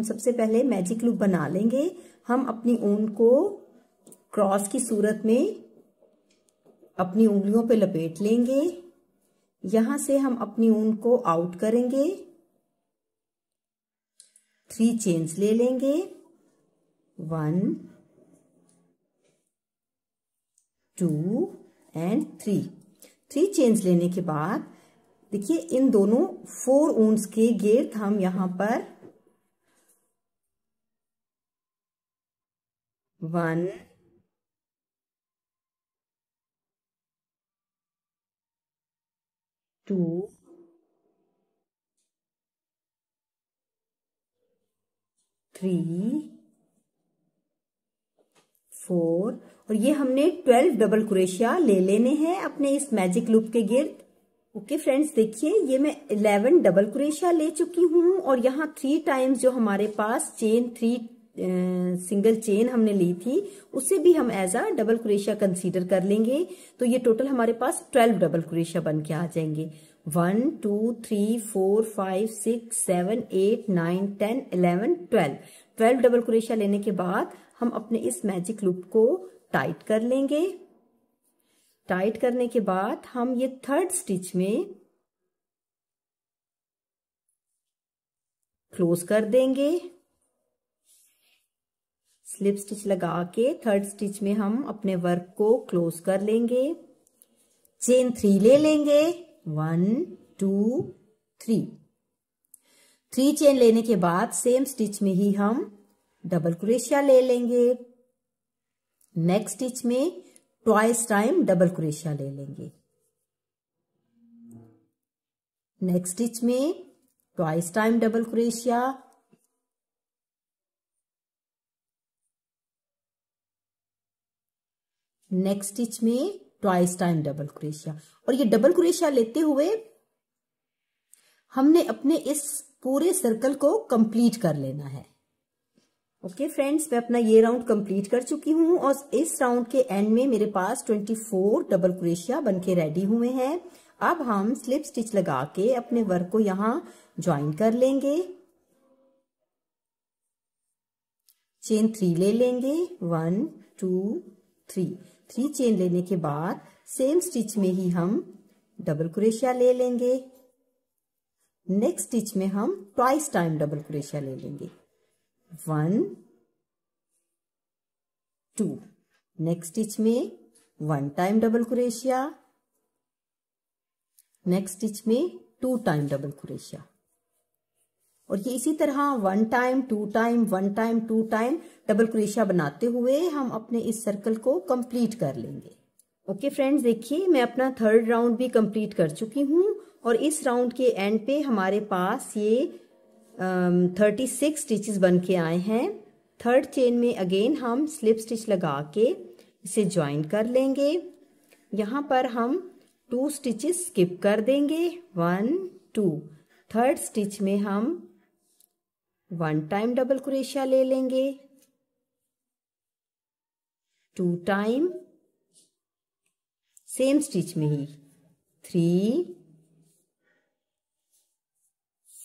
हम सबसे पहले मैजिक लूप बना लेंगे हम अपनी ऊन को क्रॉस की सूरत में अपनी उंगलियों पे लपेट लेंगे यहां से हम अपनी ऊन को आउट करेंगे थ्री चेन्स ले लेंगे one two and three three chains लेने के बाद देखिए इन दोनों फोर ऊन्स के गेट हम यहां पर वन टू थ्री फोर और ये हमने ट्वेल्व डबल क्रोशिया ले लेने हैं अपने इस मैजिक लूप के गिर्द ओके फ्रेंड्स देखिए ये मैं इलेवन डबल क्रोशिया ले चुकी हूँ और यहाँ थ्री टाइम्स जो हमारे पास चेन थ्री सिंगल चेन हमने ली थी उसे भी हम as a double crochet consider कर लेंगे तो ये टोटल हमारे पास ट्वेल्व डबल क्रेशिया बन के आ जाएंगे one two three four five six seven eight nine ten eleven twelve twelve double crochet लेने के बाद हम अपने इस मैजिक लूप को टाइट कर लेंगे टाइट करने के बाद हम ये थर्ड स्टिच में क्लोज कर देंगे स्लिप स्टिच लगा के थर्ड स्टिच में हम अपने वर्क को क्लोज कर लेंगे चेन थ्री ले लेंगे one two three three chain लेने के बाद सेम स्टिच में ही हम डबल क्रेशिया ले लेंगे नेक्स्ट स्टिच में ट्वाइस टाइम डबल क्रेशिया ले लेंगे नेक्स्ट स्टिच में twice time double crochet next stitch में ट्वाइस टाइम डबल क्रेशिया और ये डबल क्रेशिया लेते हुए हमने अपने इस पूरे सर्कल को कंप्लीट कर लेना है ओके okay, फ्रेंड्स मैं अपना ये राउंड कंप्लीट कर चुकी हूं और इस राउंड के एंड में मेरे पास 24 डबल बन बनके रेडी हुए हैं अब हम स्लिप स्टिच लगा के अपने वर्क को यहाँ ज्वाइन कर लेंगे चेन थ्री ले लेंगे one two three three chain लेने के बाद सेम स्टिच में ही हम डबल क्रेशिया ले लेंगे नेक्स्ट स्टिच में हम ट्वाइस टाइम डबल क्रेशिया ले लेंगे वन टू नेक्स्ट स्टिच में one time double crochet next stitch में टू टाइम डबल क्रेशिया और ये इसी तरह one time two time one time two time double crochet बनाते हुए हम अपने इस सर्कल को कंप्लीट कर लेंगे ओके फ्रेंड्स देखिए मैं अपना थर्ड राउंड भी कंप्लीट कर चुकी हूँ और इस राउंड के एंड पे हमारे पास ये थर्टी सिक्स स्टिचेस बन के आए हैं थर्ड चेन में अगेन हम स्लिप स्टिच लगा के इसे ज्वाइन कर लेंगे यहाँ पर हम टू स्टिचेस स्किप कर देंगे वन टू थर्ड स्टिच में हम वन टाइम डबल क्रोशिया ले लेंगे टू टाइम सेम स्टिच में ही three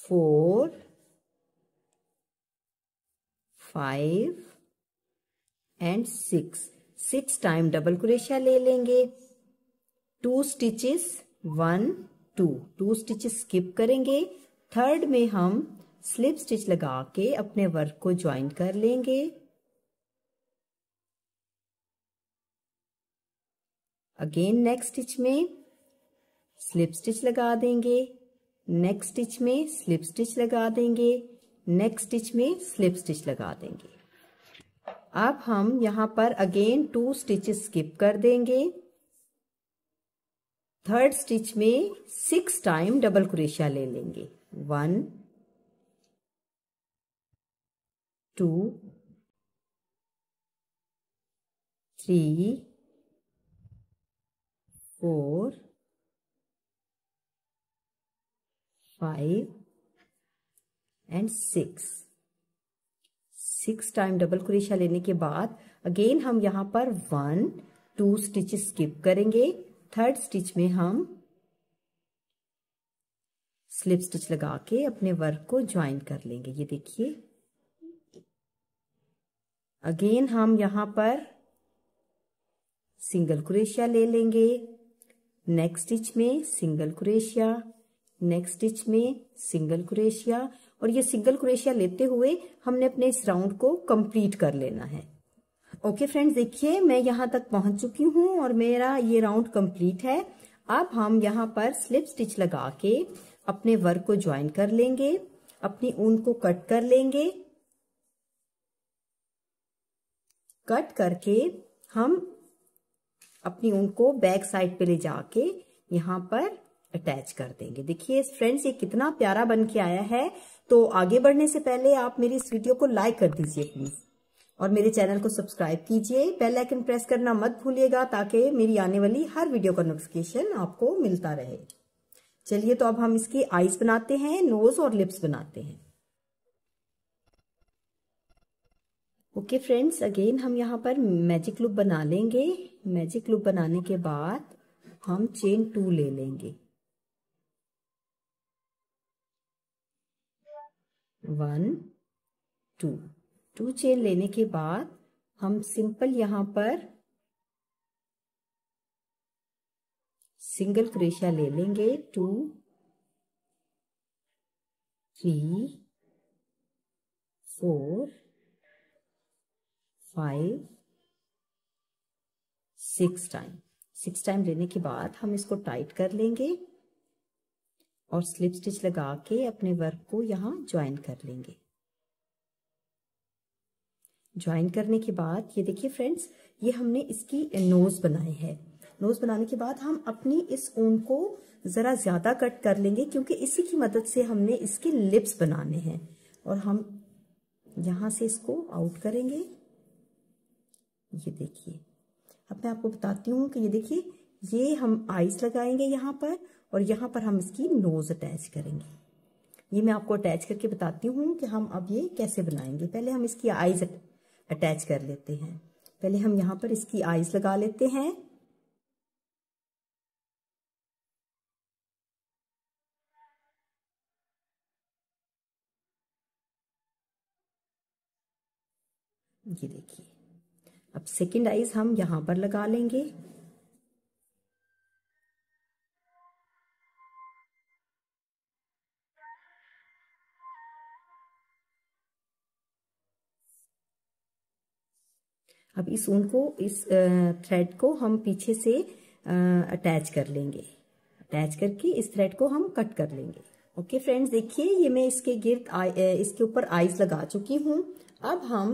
four five and six six time double crochet ले लेंगे two stitches one two two stitches skip करेंगे थर्ड में हम स्लिप स्टिच लगा के अपने वर्क को ज्वाइन कर लेंगे अगेन नेक्स्ट स्टिच में स्लिप स्टिच लगा देंगे नेक्स्ट स्टिच में स्लिप स्टिच लगा देंगे नेक्स्ट स्टिच में स्लिप स्टिच लगा देंगे अब हम यहाँ पर अगेन टू स्टिच स्किप कर देंगे थर्ड स्टिच में सिक्स टाइम डबल क्रेशिया ले लेंगे one two, three, four, five, and six. Six time double crochet लेने के बाद अगेन हम यहाँ पर वन टू स्टिच स्किप करेंगे थर्ड स्टिच में हम स्लिप स्टिच लगा के अपने वर्क को ज्वाइन कर लेंगे ये देखिए अगेन हम यहां पर सिंगल क्रेशिया ले लेंगे नेक्स्ट स्टिच में सिंगल क्रेशिया नेक्स्ट स्टिच में सिंगल क्रेशिया और ये सिंगल क्रेशिया लेते हुए हमने अपने इस राउंड को कंप्लीट कर लेना है ओके फ्रेंड्स देखिए मैं यहां तक पहुंच चुकी हूं और मेरा ये राउंड कंप्लीट है अब हम यहां पर स्लिप स्टिच लगा के अपने वर्क को ज्वाइन कर लेंगे अपनी ऊन को कट कर लेंगे कट करके हम अपनी ऊन को बैक साइड पे ले जाके यहाँ पर अटैच कर देंगे देखिए फ्रेंड्स ये कितना प्यारा बन के आया है तो आगे बढ़ने से पहले आप मेरी इस वीडियो को लाइक कर दीजिए प्लीज और मेरे चैनल को सब्सक्राइब कीजिए बेल आइकन प्रेस करना मत भूलिएगा ताकि मेरी आने वाली हर वीडियो का नोटिफिकेशन आपको मिलता रहे चलिए तो अब हम इसकी आईज बनाते हैं नोज और लिप्स बनाते हैं ओके फ्रेंड्स अगेन हम यहाँ पर मैजिक लूप बना लेंगे मैजिक लूप बनाने के बाद हम चेन टू ले लेंगे वन टू टू चेन लेने के बाद हम सिंपल यहाँ पर सिंगल क्रेशिया ले लेंगे two three four five six time six time लेने के बाद हम इसको टाइट कर लेंगे और स्लिप स्टिच लगा के अपने वर्क को यहाँ ज्वाइन कर लेंगे ज्वाइन करने के बाद ये देखिए फ्रेंड्स ये हमने इसकी नोज बनाई है नोज बनाने के बाद हम अपनी इस ऊन को जरा ज्यादा कट कर लेंगे क्योंकि इसी की मदद से हमने इसके लिप्स बनाने हैं और हम यहां से इसको आउट करेंगे ये देखिए अब मैं आपको बताती हूँ कि ये देखिए ये हम आइस लगाएंगे यहाँ पर और यहाँ पर हम इसकी नोज अटैच करेंगे ये मैं आपको अटैच करके बताती हूँ कि हम अब ये कैसे बनाएंगे पहले हम इसकी आइज अटैच कर लेते हैं पहले हम यहाँ पर इसकी आइज लगा लेते हैं ये देखिए अब सेकेंड आइज हम यहां पर लगा लेंगे अब इस ऊन को इस थ्रेड को हम पीछे से अटैच कर लेंगे अटैच करके इस थ्रेड को हम कट कर लेंगे ओके फ्रेंड्स देखिए ये मैं इसके गिर्द इसके ऊपर आइस लगा चुकी हूँ अब हम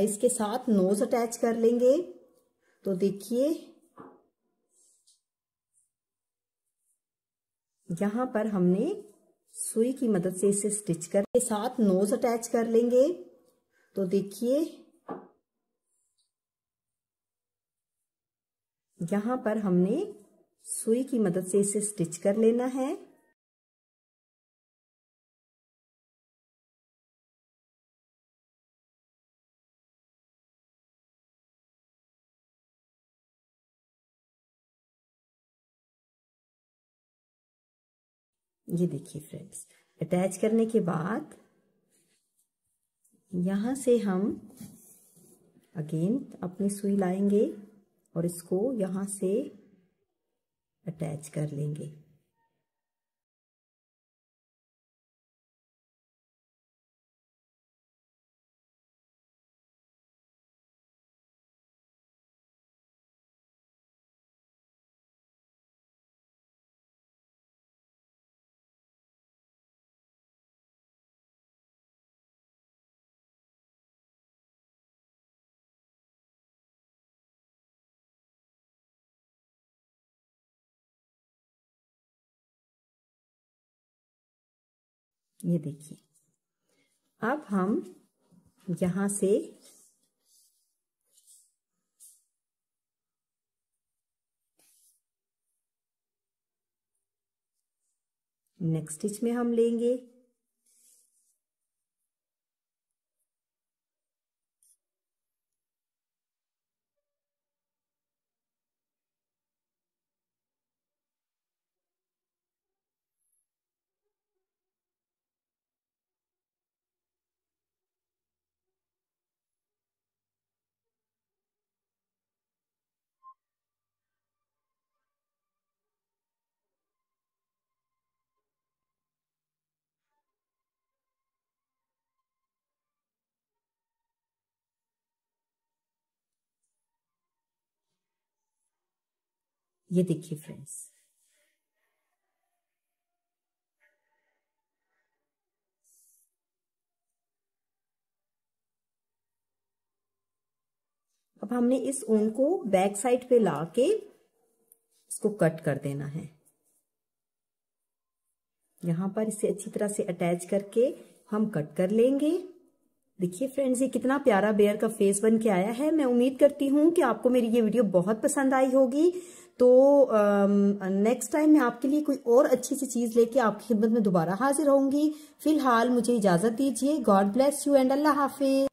इसके साथ नोज अटैच कर लेंगे तो देखिए यहां पर हमने सुई की मदद से इसे स्टिच कर के साथ नोज अटैच कर लेंगे तो देखिए यहां पर हमने सुई की मदद से इसे स्टिच कर लेना है ये देखिए फ्रेंड्स अटैच करने के बाद यहाँ से हम अगेन अपनी सुई लाएंगे और इसको यहाँ से अटैच कर लेंगे ये देखिए अब हम यहां से नेक्स्ट स्टिच में हम लेंगे ये देखिए फ्रेंड्स अब हमने इस ऊन को बैक साइड पे ला के इसको कट कर देना है यहां पर इसे अच्छी तरह से अटैच करके हम कट कर लेंगे देखिए फ्रेंड्स ये कितना प्यारा बेयर का फेस बन के आया है मैं उम्मीद करती हूँ कि आपको मेरी ये वीडियो बहुत पसंद आई होगी तो नेक्स्ट टाइम मैं आपके लिए कोई और अच्छी सी चीज़ लेके आपकी खिदमत में दोबारा हाजिर होंगी फिलहाल मुझे इजाज़त दीजिए गॉड ब्लेस यू एंड अल्लाह हाफिज